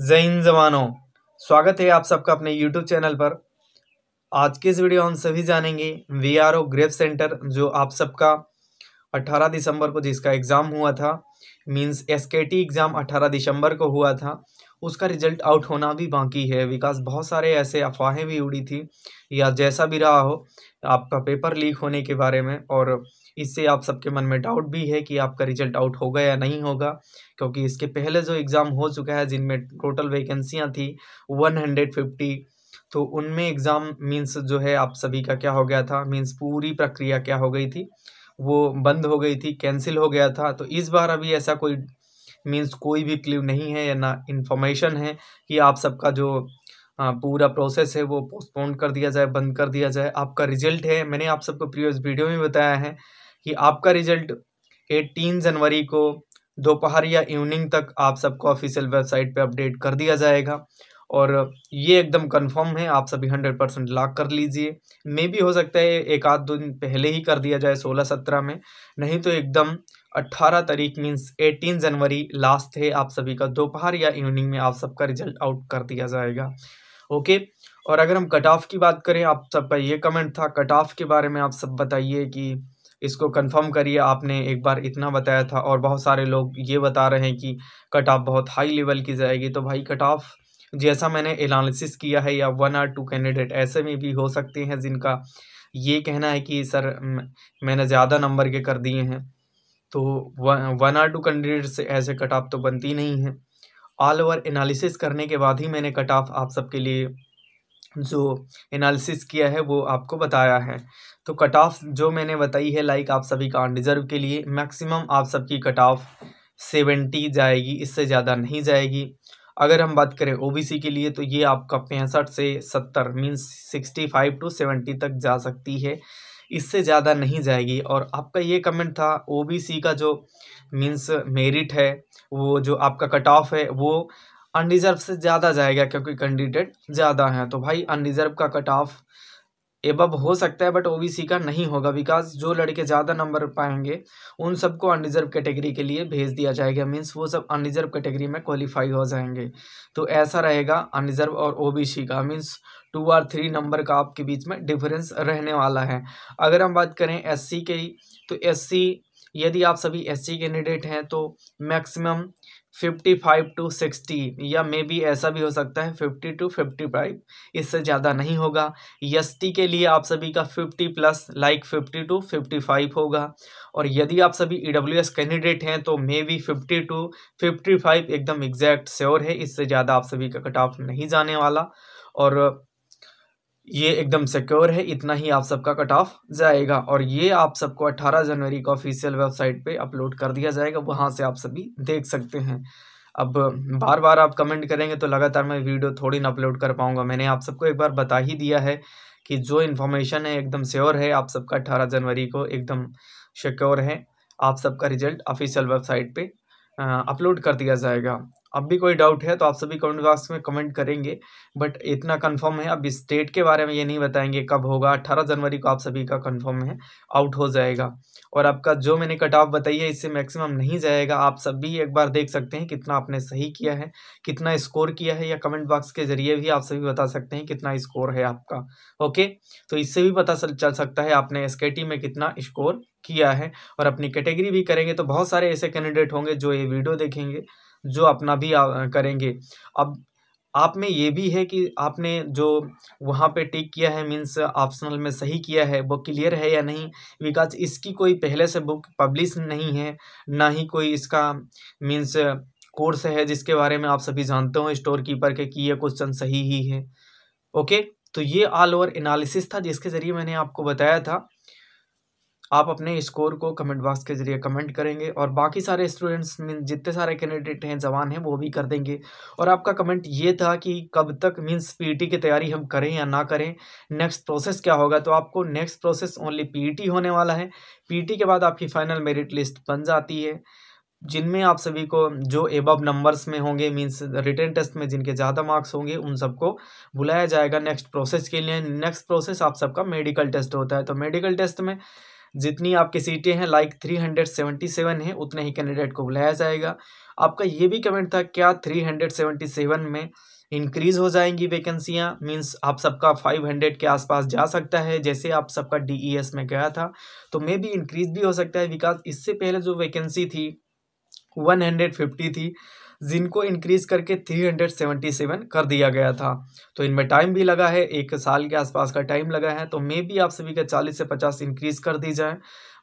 ज़ैन जवानों स्वागत है आप सबका अपने YouTube चैनल पर आज के इस वीडियो हम सभी जानेंगे V R O group centre जो आप सबका 18 दिसंबर को जिसका एग्ज़ाम हुआ था means S K T exam 18 दिसंबर को हुआ था उसका रिजल्ट आउट होना भी बाकी है विकास बहुत सारे ऐसे अफवाहें भी उड़ी थी या जैसा भी रहा हो आपका पेपर लीक होने के बारे में और इससे आप सबके मन में डाउट भी है कि आपका रिजल्ट आउट होगा या नहीं होगा क्योंकि इसके पहले जो एग्ज़ाम हो चुका है जिनमें टोटल वैकेंसियाँ थी वन हंड्रेड फिफ्टी तो उनमें एग्ज़ाम मीन्स जो है आप सभी का क्या हो गया था मीन्स पूरी प्रक्रिया क्या हो गई थी वो बंद हो गई थी कैंसिल हो गया था तो इस बार अभी ऐसा कोई मीन्स कोई भी क्लू नहीं है या ना इन्फॉर्मेशन है कि आप सबका जो पूरा प्रोसेस है वो पोस्टपोन कर दिया जाए बंद कर दिया जाए आपका रिजल्ट है मैंने आप सबको प्रीवियस वीडियो में बताया है कि आपका रिजल्ट एटीन जनवरी को दोपहर या इवनिंग तक आप सबको ऑफिशियल वेबसाइट पे अपडेट कर दिया जाएगा और ये एकदम कंफर्म है आप सभी हंड्रेड परसेंट लॉक कर लीजिए मे भी हो सकता है एक आध दिन पहले ही कर दिया जाए सोलह सत्रह में नहीं तो एकदम अट्ठारह तारीख मीन्स एटीन जनवरी लास्ट है आप सभी का दोपहर या इवनिंग में आप सबका रिजल्ट आउट कर दिया जाएगा ओके और अगर हम कट ऑफ की बात करें आप सबका ये कमेंट था कट ऑफ के बारे में आप सब बताइए कि इसको कंफर्म करिए आपने एक बार इतना बताया था और बहुत सारे लोग ये बता रहे हैं कि कट ऑफ बहुत हाई लेवल की जाएगी तो भाई कट ऑफ जैसा मैंने एनालिसिस किया है या वन आर टू कैंडिडेट ऐसे में भी हो सकते हैं जिनका ये कहना है कि सर मैंने ज़्यादा नंबर के कर दिए हैं तो वन आर टू कैंडिडेट से ऐसे कट ऑफ तो बनती नहीं है ऑल ओवर एनालिसिस करने के बाद ही मैंने कट ऑफ आप सबके लिए जो एनालिसिस किया है वो आपको बताया है तो कट ऑफ जो मैंने बताई है लाइक आप सभी का अनडिजर्व के लिए मैक्सिमम आप सबकी कट ऑफ सेवेंटी जाएगी इससे ज़्यादा नहीं जाएगी अगर हम बात करें ओबीसी के लिए तो ये आपका पैंसठ से सत्तर means sixty five to seventy तक जा सकती है इससे ज़्यादा नहीं जाएगी और आपका ये कमेंट था ओबीसी का जो मीन्स मेरिट है वो जो आपका कट ऑफ है वो अनडिज़र्व से ज़्यादा जाएगा क्योंकि कैंडिडेट ज़्यादा हैं तो भाई अनडिजर्व का कट ऑफ एबब हो सकता है बट ओबीसी का नहीं होगा बिकॉज जो लड़के ज़्यादा नंबर पाएंगे उन सबको अनरिजर्व कैटेगरी के लिए भेज दिया जाएगा मीन्स वो सब अनडिजर्व कैटेगरी में क्वालिफाई हो जाएंगे तो ऐसा रहेगा अनरिजर्व और ओबीसी का मीन्स टू और थ्री नंबर का आपके बीच में डिफरेंस रहने वाला है अगर हम बात करें एस की तो एस यदि आप सभी एस कैंडिडेट हैं तो maximum fifty five to sixty या मे बी ऐसा भी हो सकता है फिफ्टी टू फिफ्टी फाइव इससे ज़्यादा नहीं होगा एस टी के लिए आप सभी का fifty plus like fifty to fifty five होगा और यदि आप सभी ई डब्ल्यू एस कैंडिडेट हैं तो maybe fifty to fifty five एकदम एग्जैक्ट श्योर है इससे ज़्यादा आप सभी का कट ऑफ नहीं जाने वाला और ये एकदम सिक्योर है इतना ही आप सबका कट ऑफ जाएगा और ये आप सबको 18 जनवरी को ऑफिशियल वेबसाइट पे अपलोड कर दिया जाएगा वहाँ से आप सभी देख सकते हैं अब बार बार आप कमेंट करेंगे तो लगातार मैं वीडियो थोड़ी ना अपलोड कर पाऊँगा मैंने आप सबको एक बार बता ही दिया है कि जो इन्फॉर्मेशन है एकदम स्योर है आप सबका अट्ठारह जनवरी को एकदम सिक्योर है आप सबका रिजल्ट ऑफिशियल वेबसाइट पर अपलोड कर दिया जाएगा अब भी कोई डाउट है तो आप सभी कमेंट बॉक्स में कमेंट करेंगे बट इतना कंफर्म है अब इस डेट के बारे में ये नहीं बताएंगे कब होगा अट्ठारह जनवरी को आप सभी का कंफर्म है आउट हो जाएगा और आपका जो मैंने कट ऑफ बताई है इससे मैक्सिमम नहीं जाएगा आप सभी एक बार देख सकते हैं कितना आपने सही किया है कितना स्कोर किया है या कमेंट बॉक्स के जरिए भी आप सभी बता सकते हैं कितना स्कोर है आपका ओके तो इससे भी पता चल सकता है आपने एस में कितना स्कोर किया है और अपनी कैटेगरी भी करेंगे तो बहुत सारे ऐसे कैंडिडेट होंगे जो ये वीडियो देखेंगे जो अपना भी करेंगे अब आप में ये भी है कि आपने जो वहाँ पे टिक किया है मीन्स ऑप्शनल में सही किया है वो क्लियर है या नहीं बिकॉज इसकी कोई पहले से बुक पब्लिश नहीं है ना ही कोई इसका मीन्स कोर्स है जिसके बारे में आप सभी जानते हो स्टोर कीपर के कि यह क्वेश्चन सही ही है ओके तो ये ऑल ओवर एनालिसिस था जिसके ज़रिए मैंने आपको बताया था आप अपने स्कोर को कमेंट बॉक्स के जरिए कमेंट करेंगे और बाकी सारे स्टूडेंट्स मीन जितने सारे कैंडिडेट हैं जवान हैं वो भी कर देंगे और आपका कमेंट ये था कि कब तक मीन्स पी की तैयारी हम करें या ना करें नेक्स्ट प्रोसेस क्या होगा तो आपको नेक्स्ट प्रोसेस ओनली पी होने वाला है पी के बाद आपकी फाइनल मेरिट लिस्ट बन जाती है जिनमें आप सभी को जो एबब नंबर्स में होंगे मींस रिटर्न टेस्ट में जिनके ज़्यादा मार्क्स होंगे उन सबको बुलाया जाएगा नेक्स्ट प्रोसेस के लिए नेक्स्ट प्रोसेस आप सबका मेडिकल टेस्ट होता है तो मेडिकल टेस्ट में जितनी आपकी सीटें हैं like three hundred seventy seven है उतने ही कैंडिडेट को बुलाया जाएगा आपका ये भी कमेंट था क्या थ्री हंड्रेड सेवेंटी सेवन में इंक्रीज हो जाएंगी वैकेंसियाँ मीन्स आप सबका फाइव हंड्रेड के आसपास जा सकता है जैसे आप सबका डी e में गया था तो मे भी इंक्रीज भी हो सकता है विकास इससे पहले जो वैकेंसी थी वन हंड्रेड फिफ्टी थी जिनको इंक्रीज करके 377 कर दिया गया था तो इनमें टाइम भी लगा है एक साल के आसपास का टाइम लगा है तो मे भी आप सभी के 40 से 50 इंक्रीज कर दी जाए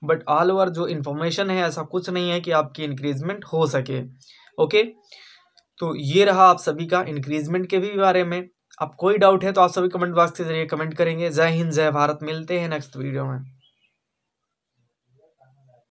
बट ऑल ओवर जो इन्फॉर्मेशन है ऐसा कुछ नहीं है कि आपकी इंक्रीजमेंट हो सके ओके तो ये रहा आप सभी का इंक्रीजमेंट के भी बारे में अब कोई डाउट है तो आप सभी कमेंट बॉक्स के जरिए कमेंट करेंगे जय हिंद जय भारत मिलते हैं नेक्स्ट वीडियो में